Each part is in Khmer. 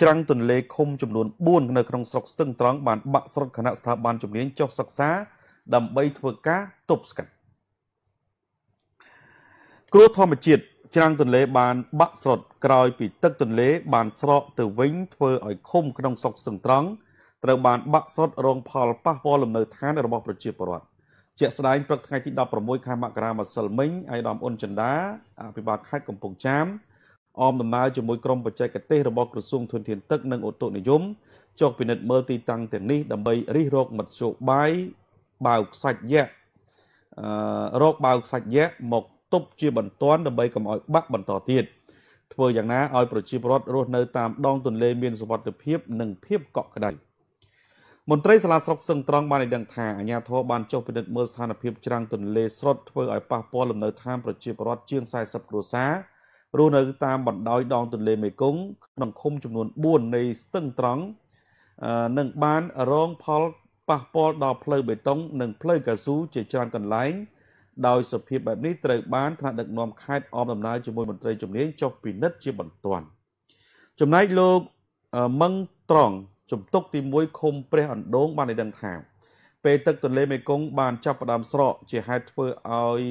ច្រាំងទន្លេឃុំចំនួន4នៅក្នុងស្រុកស្ទឹងត្រង់បានបាក់ស្រុតគណៈស្ថាប័នជំនាញចុះសិក្សាដើម្បីធ្វើការទប់ស្កាត់គ្រោះធម្មជាតិច្រាំងទន្លេបានបាក់ស្រុតក្រោយពីទឹកទន្លេបានស្រកទៅវិញធ្វើឲ្យឃុំក្នុងស្រុកស្ទឹងត្រង់ត្រូវបានបាក់ស្រុតរងផលប៉ះពាល់លំនៅឋានរបស់ប្រជាពលរដ្ឋជាក់ស្ដែងព្រឹកថ្ងៃទី16ខែមករាម្សិលមិញឯកឧត្តមអ៊ុនចិនដាអភិបាលខេត្តកំពង់ចាមអមដំណើរជាមួយក្រមបច្ចេកទេសរបស់ក្រសួងធនធានទឹកនិងឧតុនិយមចុះពិនិត្យមើលទីតាំងទាំងនេះដើម្បីរិះរកមធ្យោបាយបើកសាច់យៈរកបើកសាច់យៈមកទប់ជាបន្ទាន់ដើម្បីកុំឲ្យបាក់បន្តទៀតធ្វើយ៉ាងណាឲ្យប្រជាពលរដ្ឋរស់នៅតាមដងទន្លេមានសុវត្ថិភាពនិងភាពកក់ក្តៅមន្ត្រីសាលាស្រុកសឹងត្រង់បានឲ្យដឹងថាអាជ្ញាធរបានចុះពិនិត្យមើលស្ថានភាពច្រាំងទន្លេស្រុតធ្វើឲ្យប៉ះពាល់លំនៅឋានប្រជាពលរដ្ឋជាង40គ្រួសាររស់នៅតាមបណ្ដោយដងទន្លេមេគង្គក្នុងឃុំចំនួន4នៃស្ទឹងត្រង់នឹងបានរងផលប៉ះពាល់ដល់ផ្លូវបេតុង និងផ្លូវកៅស៊ូជាច្រើនកន្លែង ដោយសភាពបែបនេះត្រូវបានថ្នាក់ដឹកនាំខេត្តអមដំណើរជាមួយមន្ត្រីជំនាញចុះពិនិត្យជាបន្ទាន់ចំណែកលោកមឹងត្រង់ជំទុកទី1ឃុំព្រះអណ្ដូងបានឲ្យដឹងថាពេលទឹកទន្លេមេគង្គបាន ចាប់ផ្ដើមស្រកជាហេតុធ្វើឲ្យ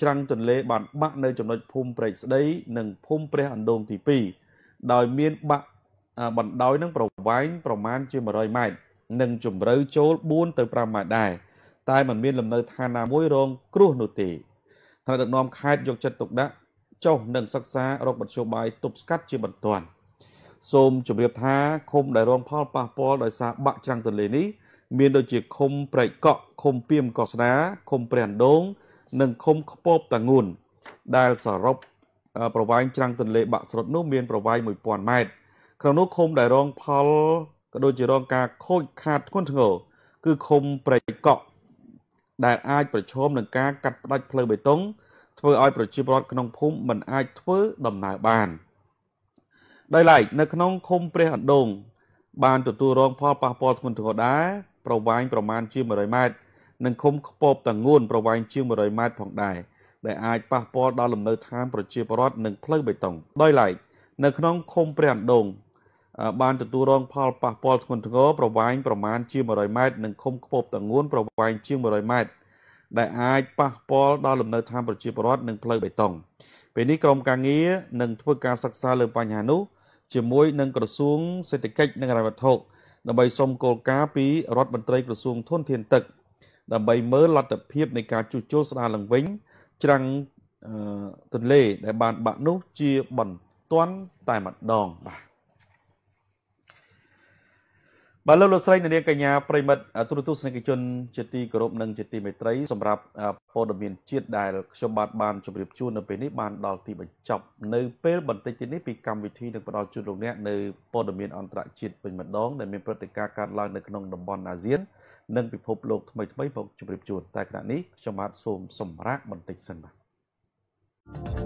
ច្រាំងទន្លេបានបាក់នៅចំណុចភូមិព្រែកស្ដីនិងភូមិព្រះអណ្ដូងទី2ដោយមានបាក់បណ្ដោយនឹងប្រវែងប្រមាណជា100ម៉ែត្រនិងជម្រៅចូល4ទៅ5ម៉ែត្រដែរតែมันមានលំនៅឋានណាមួយរងគ្រោះនោះទេថ្នាក់ដឹកនាំខេត្តយកចិត្តទុកដាក់ចុះនិងសិក្សារកមធ្យោបាយទប់ស្កាត់ជាបន្ទាន់សូមជម្រាបថាឃុំដែលរងផលប៉ះពាល់ដោយសារបាក់ច្រាំងទន្លេនេះមានដូចជាឃុំព្រែកកក់ឃុំពីមកោស្ដាឃុំព្រះអណ្ដូងនិងឃុំខ្ពបតាងួនដែលសរុបប្រវែងច្រាំងទន្លេបាក់ស្រុតនោះមានប្រវែង1000ម៉ែត្រក្នុងនោះឃុំដែលរង ផលក៏ដូចជារងការខូចខាតធ្ងន់ធ្ងរគឺឃុំព្រៃកក់ដែល អាចប្រឈមនឹងការកាត់ផ្តាច់ផ្លូវបេតុងធ្វើឲ្យប្រជាពលរដ្ឋក្នុងភូមិមិនអាចធ្វើដំណើរបានដោយឡែកនៅក្នុងឃុំព្រះអណ្ដូង បានទទួលរងផលប៉ះពាល់ធ្ងន់ធ្ងរដែរប្រវែងប្រមាណជា100ម៉ែត្រនិងឃុំខ្ពបតងួន ប្រវែងជាង100ម៉ែត្រផងដែរដែលអាចប៉ះពាល់ដល់លំនៅឋានប្រជាពលរដ្ឋនិងផ្លូវបេតុងដោយឡែកនៅក្នុងឃុំព្រះអណ្ដូងបានទទួលរងផលប៉ះពាល់ធ្ងន់ធ្ងរប្រវែងប្រមាណជា100ម៉ែត្រនិងឃុំខ្ពបតងួនប្រវែងជាង100ម៉ែត្រដែលអាចប៉ះពាល់ដល់លំនៅឋានប្រជាពលរដ្ឋនិងផ្លូវបេតុងពេលនេះក្រមការងារនឹងធ្វើការសិក្សាលើបញ្ហានោះជាមួយនឹងក្រសួងសេដ្ឋកិច្ចនិងរដ្ឋវត្ថុដើម្បីសុំគោលការណ៍ពីរដ្ឋមន្ត្រីក្រសួងធនធានទឹកដើម្បីមើលលទ្ធភាពនៃការជួសជុលស្ដារឡើងវិញច្រាំងទន្លេ ដែលបានបាក់នោះជាបន្ទាន់តែម្ដងបាទបាទលោកលោកស្រីនាងកញ្ញាប្រិមិត្តទូរទស្សនិកជនជាទីគោរពនិងជាទីមេត្រីសម្រាប់ព័ត៌មានជាតិដែលខ្ញុំបាទបានជម្រាបជូននៅពេលនេះបានដល់ទីបញ្ចប់ នៅពេលបន្តិចទៀតនេះពីកម្មវិធីនឹងផ្ដល់ជូនលោកអ្នកនៅព័ត៌មានអន្តរជាតិពេញម្ដងដែលមានព្រឹត្តិការណ៍កើតឡើងនៅក្នុងតំបន់អាស៊ាននិងពិភពលោកថ្មីថ្មីមកជម្រាបជូនតែគណៈនេះខ្ញុំបាទសូមសម្រាប់បន្តិចសិនបាទ